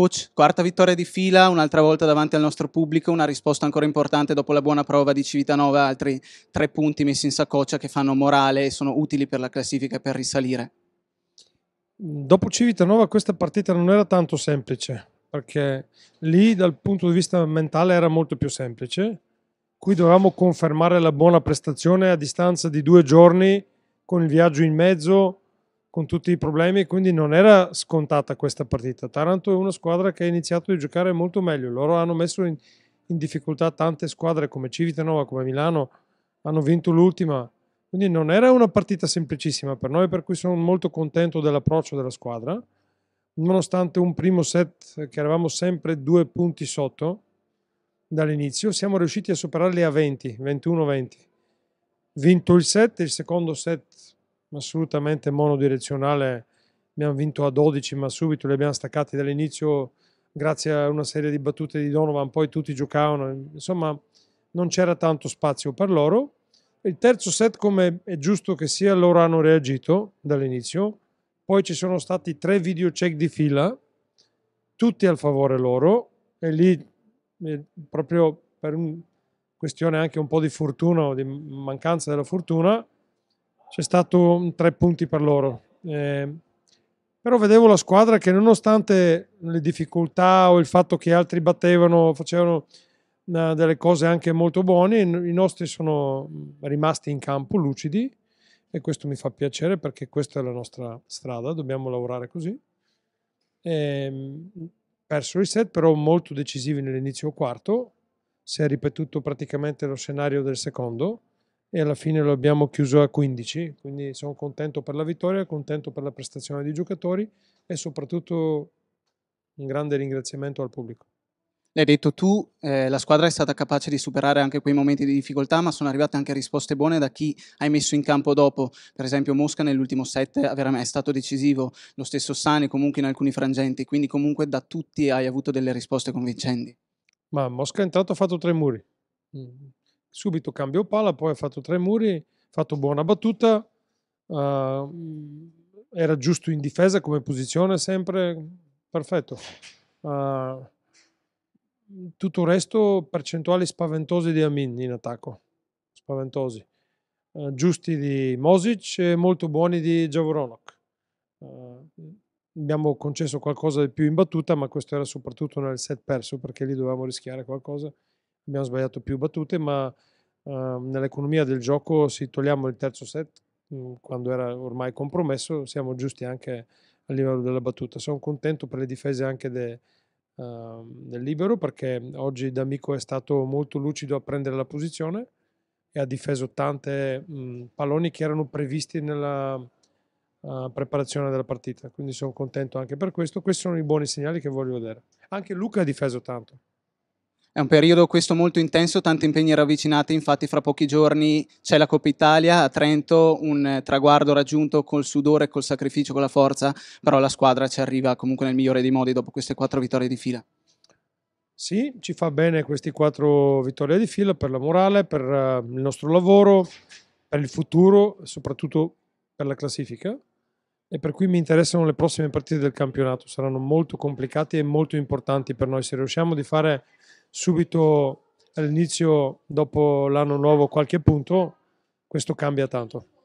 Coach, quarta vittoria di fila, un'altra volta davanti al nostro pubblico, una risposta ancora importante dopo la buona prova di Civitanova, altri tre punti messi in saccoccia che fanno morale e sono utili per la classifica per risalire. Dopo Civitanova questa partita non era tanto semplice, perché lì dal punto di vista mentale era molto più semplice. Qui dovevamo confermare la buona prestazione a distanza di due giorni con il viaggio in mezzo con tutti i problemi, quindi non era scontata questa partita. Taranto è una squadra che ha iniziato a giocare molto meglio, loro hanno messo in, in difficoltà tante squadre come Civitanova, come Milano, hanno vinto l'ultima, quindi non era una partita semplicissima per noi, per cui sono molto contento dell'approccio della squadra, nonostante un primo set che eravamo sempre due punti sotto dall'inizio, siamo riusciti a superarli a 20, 21-20. Vinto il set, il secondo set assolutamente monodirezionale. Abbiamo vinto a 12, ma subito li abbiamo staccati dall'inizio grazie a una serie di battute di Donovan, poi tutti giocavano, insomma non c'era tanto spazio per loro. Il terzo set, come è giusto che sia, loro hanno reagito dall'inizio, poi ci sono stati tre video check di fila, tutti al favore loro, e lì eh, proprio per questione anche un po' di fortuna o di mancanza della fortuna, c'è stato tre punti per loro. Eh, però vedevo la squadra che nonostante le difficoltà o il fatto che altri battevano, facevano uh, delle cose anche molto buone, i nostri sono rimasti in campo lucidi e questo mi fa piacere perché questa è la nostra strada, dobbiamo lavorare così. E, ehm, perso il set, però molto decisivi nell'inizio quarto, si è ripetuto praticamente lo scenario del secondo e alla fine lo abbiamo chiuso a 15, quindi sono contento per la vittoria, contento per la prestazione dei giocatori e soprattutto un grande ringraziamento al pubblico. L'hai detto tu, eh, la squadra è stata capace di superare anche quei momenti di difficoltà, ma sono arrivate anche risposte buone da chi hai messo in campo dopo. Per esempio Mosca nell'ultimo set è stato decisivo, lo stesso Sani comunque in alcuni frangenti, quindi comunque da tutti hai avuto delle risposte convincenti. Ma Mosca intanto ha fatto tre muri, mm subito cambio palla, poi ha fatto tre muri, ha fatto buona battuta, uh, era giusto in difesa come posizione sempre, perfetto. Uh, tutto il resto percentuali spaventose di Amin in attacco, spaventosi. Uh, giusti di Mosic e molto buoni di Javoronok. Uh, abbiamo concesso qualcosa di più in battuta, ma questo era soprattutto nel set perso perché lì dovevamo rischiare qualcosa abbiamo sbagliato più battute, ma uh, nell'economia del gioco, se togliamo il terzo set, mhmm, quando era ormai compromesso, siamo giusti anche a livello della battuta. Sono contento per le difese anche de, uh, del libero, perché oggi D'Amico è stato molto lucido a prendere la posizione e ha difeso tante mh, mhmm, palloni che erano previsti nella uh, preparazione della partita. Quindi sono contento anche per questo. Questi sono i buoni segnali che voglio vedere. Anche Luca ha difeso tanto. È un periodo questo molto intenso, tanti impegni ravvicinati, infatti fra pochi giorni c'è la Coppa Italia a Trento, un eh, traguardo raggiunto col sudore, col sacrificio, con la forza, però la squadra ci arriva comunque nel migliore dei modi dopo queste quattro vittorie di fila. Sì, ci fa bene queste quattro vittorie di fila per la morale, per eh, il nostro lavoro, per il futuro, soprattutto per la classifica e per cui mi interessano le prossime partite del campionato, saranno molto complicate e molto importanti per noi se riusciamo di fare subito all'inizio, dopo l'anno nuovo, qualche punto, questo cambia tanto.